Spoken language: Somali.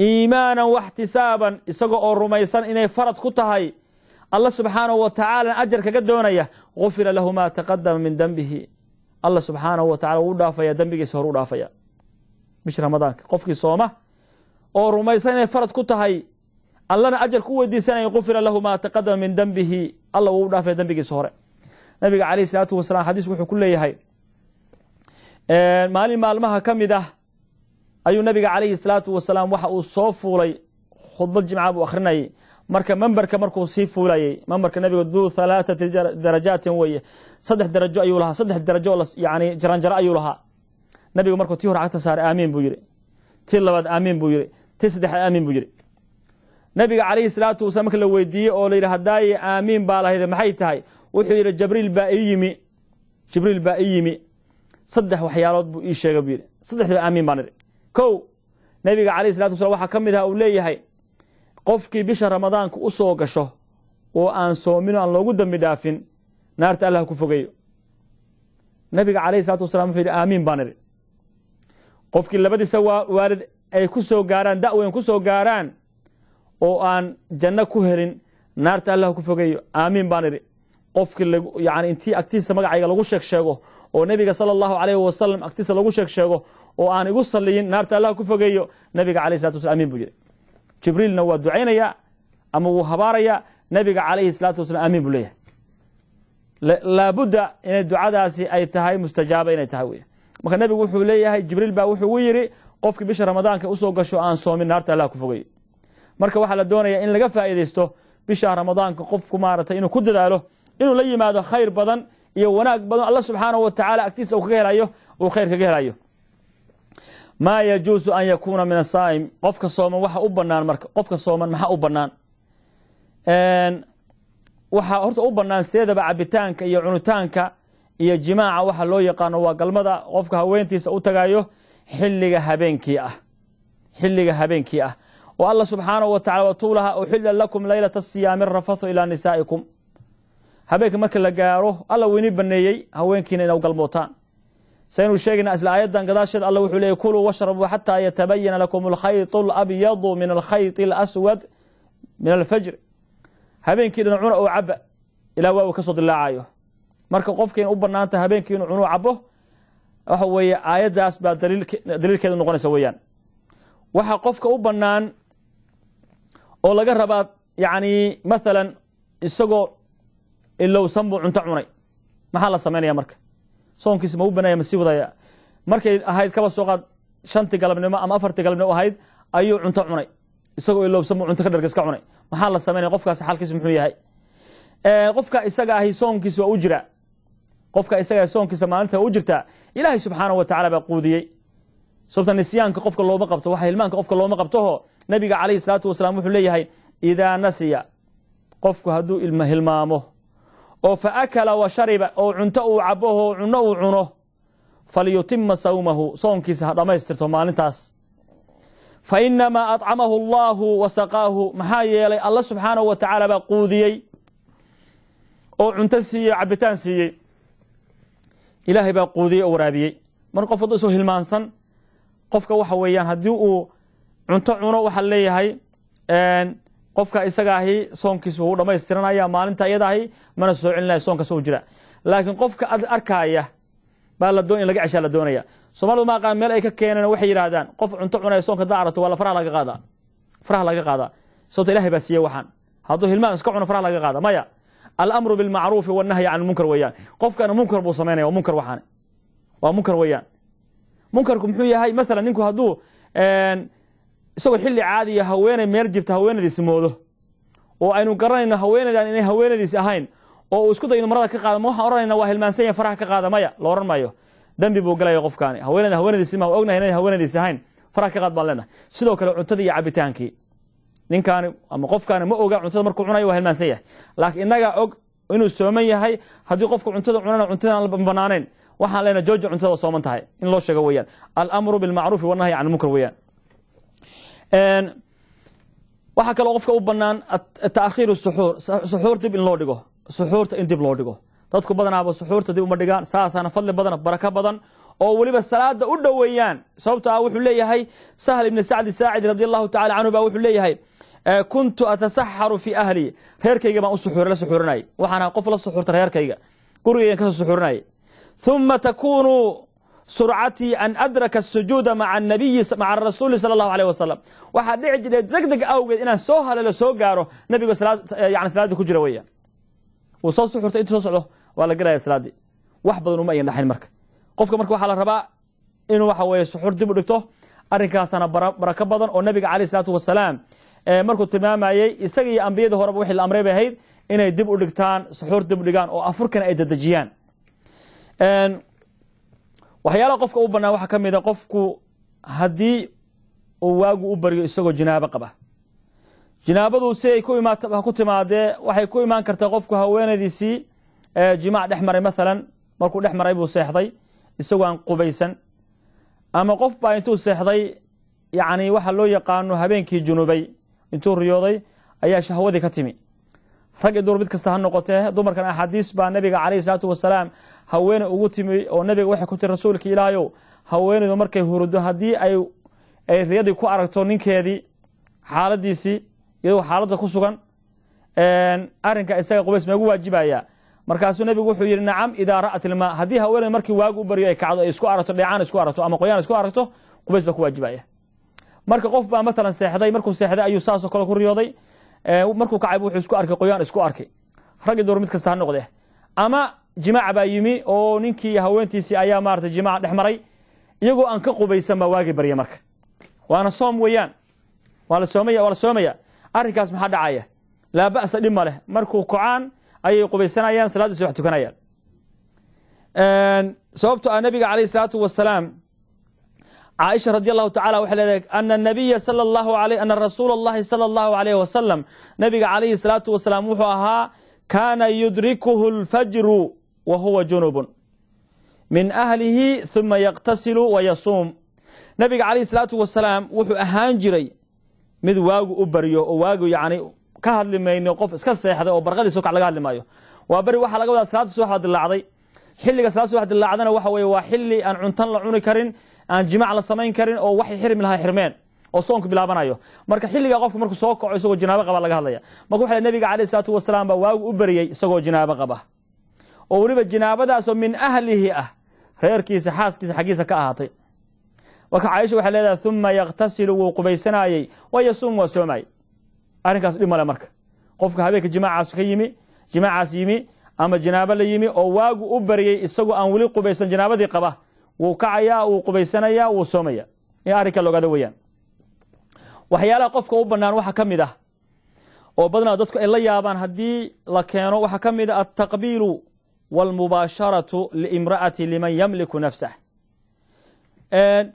iimaanan waxtisaaban isaga oo rumaysan inay farad ku tahay alla subxaanahu wa tacaala ajar kaga doonaya gufira lahu maa taqadama min dembihi alla subxaanahu wa tacala wuu dhaafaya dembigiisa horu dhaafaya bish ramadaanka qofkii sooma oo rumaysan inay farad ku tahay allana ajar ku weydiisanaya gufira lahu maa taqadama min dembihi alla wuu dhaafaya dembigiisa hore nabiga caleyh salaatu wasalaam xadiisku wuxuu ku leeyahay maalin maalmaha ka mid ah ayuu nabiga calayhi salaatu wasalaam waxa uu soo fuulay khudba jimca buu akhrinayay marka memberka markuu sii fuulayay memberka nabiga duu halaaثati darajaatin weye saddex darajo ayuu lahaa saddex darajo yani jaranjaro ayuu lahaa nabigu markuu tii hore cagta saaray aamiin buu yidhi tii labaad aamiin buu yidhi tii saddexaad aamiin buu yidhi nabiga calayhi salaatu wasalam marka la weydiiyey oo la haddaaye aamiin baa lahayde maxay tahay wuxuu yidhi jabriil baa ii yimi jibriil baa ii yimi saddex waxyaalood buu ii sheegay buu yidhi saddexdaba aamiin baan idhi kow nebiga calayh isalatu waslam waxaa ka mid ah uu leeyahay qofkii bisha ramadaanka u soo gasho oo aan soomin soominoo aan loogu dambi dhaafin naarta allah ku fogeeyo nabiga calayhi isalatu wasalaam wuxuu yidhi aamiin baan idhi qofkii labadiisa waalid ay ku soo gaaraan da'weyn ku soo gaaraan oo aan janno ku helin naarta allah ku fogeeyo aamiin baan idhi qofkii yani intii agtiisa magacayga lagu sheeg sheego oo nebiga sala allahu calayhi wasalam agtiisa lagu sheeg sheego oo aan igu saliyin naarta allah ku fogeeyo nabiga alayh salatu waslam amin buu yidhi jibriilna waa ducaynaya ama wuu habaaraya nabiga calayhi salaatu wasalaam amin buu leeyahay laabudda inay ducadaasi ay tahay mustajaaba inay tahay wey marka nebigu wuxuu leeyahay jibriil baa wuxuu u yidhi qofkii bisha ramadaanka usoo gasho aan soomin naarta allah ku fogeeyo marka waxaa la doonaya in laga faa'iidaysto bisha ramadaanka qofku maarata inuu ku dadaalo inuu la yimaado khayr badan iyo wanaag badan alla subxaanahu wa tacaala agtiisa uu kaga helayo uu khayr kaga helayo maa yajuusu an yakuuna min asaa'im qofka sooman waxa u banaan marka qofka sooman maxaa u banaan waxaa horta u banaan sideedaba cabitaanka iyo cunitaanka iyo jimaaca waxa loo yaqaano waa galmada qofka haweentiisa u tagayo xilliga habeenkii ah xilliga habeenkii ah oo alla subxaanahu wa tacala watuulaha uxilla lakum leylata siyaami rafathu ilaa nisaa'ikum habeenka marka la gaaro alla weyni baneeyey haweenkiina ina galmootaan saynu sheegayna isla aayaddan gadaasheed alle wuxuu leeyay kuluu washrabuu xataa yatabayana lakum alkhayt alabyadu min alkhayt alaswad min alfajr habeenkii cuna oo caba ilaa waa uu ka soo dilaacayo marka qofkiina u bannaanta habeenkii inu cunuu cabo waxa weeye aayaddaas baa daliilkeeda noqonaysa weeyaan waxaa qofka u bannaan oo laga rabaa yacni maalan isagoo ilowsan buu cunto cunay maxaa la samaynaya marka soonkiis ma u banaya ma sii wadaya markay ahayd kaba soo qaad shantii galabnimo ama afartii galabnimo ahayd ayuu cunto cunay isagoo iloobsanbu cunto ka dhargas ka cunay maxaa la samaynaya qofkaas xaalkiis muxuu yahay qofka isaga ahi soonkiis waa u jiraa qofka isaga soonkiisa maalinta u jirtaa ilaahay subxaanahu wa tacala baa quudiyey sababta nisyaanka qofka looma qabto waxa hilmaanka qofka looma qabtoho nabiga calayhi salaatu wasalaam wuxuu leeyahay idaa nasiya qofku hadduu ilma hilmaamo oo fa akala wa shariba oo cunto uu cabboho cunno uu cuno falyutima sawmahu soonkiisa ha dhammaystirto maalintaas fa innamaa adcamahu allaahu wa maxaa yeelay alla subxaanahu wa tacaala baa quudiyey oo cunto siiyey cabitaan siiyey ilaahay baa quudiyey oo waraabiyey mar qof hadduu isoo hilmaansan qofka waxa weeyaan haddii uu cunto cuno waxaa leeyahay qofka isaga ahi soonkiisa wuu dhammaystiranaya maalinta iyadaahi mana soo celinaya soonka jira laakiin qofka arkaaya baa la doon in laga ceshaa la doonaya soomaalidu ma aqaan meel ay ka keeneen waxay yidhaahdaan qof cunto cunaya soonka daa aragto waa la faraha laga qaadaa faraha laga qaadaa sababta ilahay baa siiye waxaan hadduu hilmaan iska cuno faraha laga qaada maya alamru bilmacruufi wanahyi can lmunkar weeyaan qofkana munkar buu samaynaya waa munkar waxaan waa munkar weeyaan munkarku muxuu yahay maalan ninku hadduu isagoo xilli caadiya haweenay meel jirta haweenadiis moodo oo aynu garanayno haweenaydan inay haweenadiis ahayn oo uu isku dayo marada ka qaadamo waxaan ohanayna waa hilmaansan yahin faraha ka qaada maya la odhan maayo dembi buu galaya qofkaani haweenadan haweenadiisi ma ognahay inay haweenadiis ahayn faraha ka qaad baan leenahay sidoo kale cuntadii iyo cabitaankii ninkaani ama qofkaani ma oga cuntada markuu cunayo waa hilmaansan yahay laakiin innagaa og inuu sooman yahay haddii qofku cuntada cunana cuntadan aan banaanayn waxaan leenahay jooji cuntada sooman tahay in loo sheego weeyaan alamru bilmacruufi wanahyi can lmunkar weeyaan waxaa kaloo qofka u banaan taakhiiru suxuur suxuur dib in loo dhigo suxuurta in dib loo dhigo dadku badanaaba suxuurta dib uma dhigaan saasaana fadli badan barako badan oo weliba salaada u dhoweeyaan sababto ah wuxuu leeyahay sahl ibni sacdi saacidi radi allahu tacala canhu baa wuxuu leeyahay eh, kuntu atasaxaru fii ahlii reerkayga baan la suxuurinay waxaan qof la suxuurta reerkayga gurigaygan kasoo suxuurinay uma takuunu surcatii an adraka sujuuda maca rasuuli sal allahu aleh wasalam waxaa dhici jirtay degdeg awgeed inaan soo haleelo soo gaaro nabiga salaadii ku jira weeyaan wuu soo suxurtay intuu soo socdo waa la gelaya salaaddii wax badan uma ayan dhaxin marka qofka marka waxaa la rabaa inuu waxa weeye suxur dib u dhigto arrinkaasana barako badan oo nabiga caleyh salaatu wasalaam markuu tilmaamayey isaga iyo ambiyadii horeba wixii la amray bay ahayd inay dib u dhigtaan suxuur dib u dhigaan oo afurkana ay dadejiyaan waxyaalaha qofka u bannaan waxaa ka mida ah qofku haddii uu waagu u baryo isagoo jinaabo qaba jinaabadu si ay ku timaadee waxay ku imaan kartaa qofku haweenadiisii ee jimac dhex maray maalan markuu dhex maray buu seexday isagoo aan qubaysan ama qof baa intuu seexday yacni waxa loo yaqaano habeenkii junubay intuu riyooday ayaa shahwadii ka timi rag iyo duur mid kasta ha noqotee dumarkan axaadiis baa nabiga calayhi salaatu wasalaam haweeney ugu timi oo nabiga waxay ku tiri rasuulka ilaahayow haweenaydu markay hurdo haddii ay riyadii ku aragto ninkeedii xaaladiisii iyadoo xaaladda ku sugan arrinka isaga qubays meegu waajibayaa markaasuu nabigu wuxuu yidhi nacam idaa ra'at ilmaa haddii haweeney markii waagu baryo ay kacdo ay isku aragto dheecaan isku aragto ama qoyaan isku aragto qubays baa ku waajibaya marka qof baa matalan seexday markuu seexday ayuu saasoo kale ku riyooday Eh, markuu kacayb wuxuu isku arkay qoyaan isku arkay raggi door mid kasta ha noqde ama jimaaca baa yimi oo ninkii haweentiisii ayaa maarata jimaaca dhex maray iyagoo aan ka qubaysan baa waagi barya marka waana soom weeyaan waa la soomaya waa la soomaya arrinkaas maxaa dhacaya laa ba'sa dhib ma leh markuu kocaan ayay qubaysanayaan salaaddiisa wax tukanayaan sababto ah nabiga calayhi salaatu wasalaam caaisha radi allahu tacala waxay leedahay ana nabiya sala allahu alay ana rasuula allahi sala allahu alayh wasalam nabiga calayhi salaatu wasalaam wuxuu ahaa kaana yudrikuhu alfajru wa huwa junubun min ahlihi huma yaqtasilu wa yasuum nabiga calayhi salaatu wasalaam wuxuu ahaan jiray mid waagu u baryo oo waagu yacni ka hadli mayno qof iska seexday oo barqadiiso kac laga hadli maayo waa beri waxaa laga wadaa salaatu subax dilaacday xilliga salaatu subax dilaacdana waxa weye waa xilli aan cuntan la cuni karin aan jimac la samayn karin oo waxay xirmi lahaa xirmeen oo soonku bilaabanayo marka xilligaa qofka markuu soo kaco isagoo jinaabo qaba laga hadlaya marka waxa nabiga calayh isalaatu wasalaam baa waagu u beriyey isagoo jinaabo qaba oo weliba jinaabadaasoo min ahlihi ah reerkiisa xaaskiisa xaggiisa ka ahaatay marka caaisha waxay leedahay uma yaktasilu wuu qubaysanayey wa yasuum waa soomaayey arrinkaas dhib male marka qofka habeenka jimaacaas ka yimi jimaacaas yimi ama jinaabo la yimi oo waagu u beriyey isagoo aan weli qubaysan jinaabadii qaba wuu kacayaa wuu qubaysanaya wuu soomaya in arrinka la ogaada weyaan waxyaalaha qofka u banaan waxaa ka mid ah oo badnaa dadku ay la yaabaan haddii la keeno waxaa ka mid a ah altaqbiilu walmubaasharatu liimra'ati liman yamliku nafsah